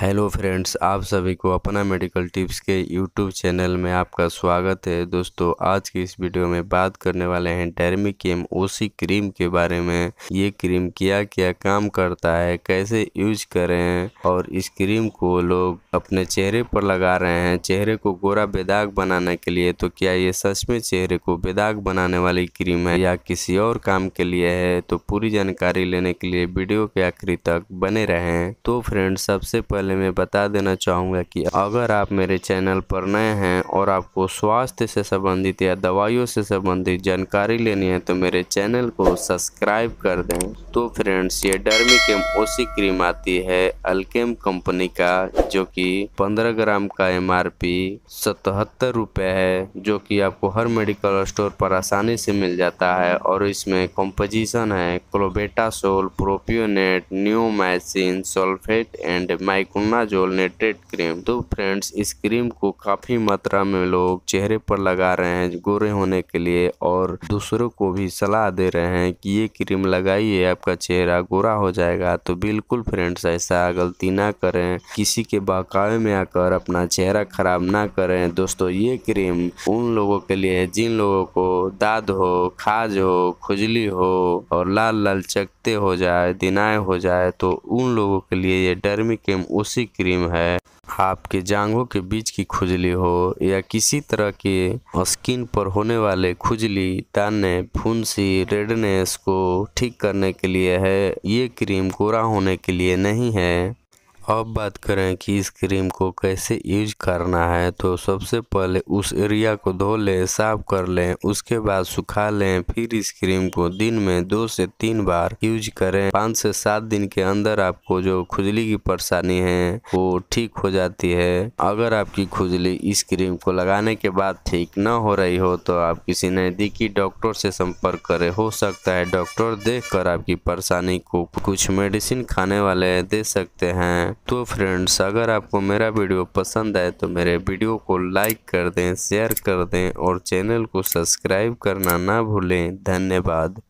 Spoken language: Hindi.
हेलो फ्रेंड्स आप सभी को अपना मेडिकल टिप्स के यूट्यूब चैनल में आपका स्वागत है दोस्तों आज की इस वीडियो में बात करने वाले हैं एम ओसी क्रीम के बारे में ये क्रीम क्या क्या काम करता है कैसे यूज करें और इस क्रीम को लोग अपने चेहरे पर लगा रहे हैं चेहरे को गोरा बेदाग बनाने के लिए तो क्या ये सच में चेहरे को बेदाग बनाने वाली क्रीम है या किसी और काम के लिए है तो पूरी जानकारी लेने के लिए वीडियो के आखिरी तक बने रहें तो फ्रेंड्स सबसे पहले पहले मैं बता देना चाहूँगा कि अगर आप मेरे चैनल पर नए हैं और आपको स्वास्थ्य से संबंधित या दवाइयों से संबंधित जानकारी लेनी है तो मेरे चैनल को सब्सक्राइब कर दें तो फ्रेंड्स ये डर्मिकेम ओसी क्रीम आती है अल्केम कंपनी का जो कि 15 ग्राम का एम आर पी है जो कि आपको हर मेडिकल स्टोर पर आसानी से मिल जाता है और इसमें कॉम्पोजिशन है clobetasol propionate neomycin sulphate and miconazole nitrate cream तो फ्रेंड्स इस क्रीम को काफ़ी मात्रा में लोग चेहरे पर लगा रहे हैं गोरे होने के लिए और दूसरों को भी सलाह दे रहे हैं कि ये क्रीम लगाइए आपका चेहरा गोरा हो जाएगा तो बिल्कुल फ्रेंड्स ऐसा गलती ना करें किसी के बहकावे में आकर अपना चेहरा खराब ना करें दोस्तों ये क्रीम उन लोगों के लिए है जिन लोगों को दाद हो खाज हो खुजली हो और लाल लाल चकते हो जाए दिनाए हो जाए तो उन लोगों के लिए ये डर्मी क्रीम उस सी क्रीम है आपके जांघों के बीच की खुजली हो या किसी तरह के स्किन पर होने वाले खुजली ताने फुंसी रेडनेस को ठीक करने के लिए है ये क्रीम कोरा होने के लिए नहीं है अब बात करें कि इस क्रीम को कैसे यूज करना है तो सबसे पहले उस एरिया को धो लें साफ कर लें उसके बाद सुखा लें फिर इस क्रीम को दिन में दो से तीन बार यूज करें पाँच से सात दिन के अंदर आपको जो खुजली की परेशानी है वो ठीक हो जाती है अगर आपकी खुजली इस क्रीम को लगाने के बाद ठीक न हो रही हो तो आप किसी नज़दीकी डॉक्टर से संपर्क करें हो सकता है डॉक्टर देख आपकी परेशानी को कुछ मेडिसिन खाने वाले दे सकते हैं हैं तो फ्रेंड्स अगर आपको मेरा वीडियो पसंद आए तो मेरे वीडियो को लाइक कर दें शेयर कर दें और चैनल को सब्सक्राइब करना ना भूलें धन्यवाद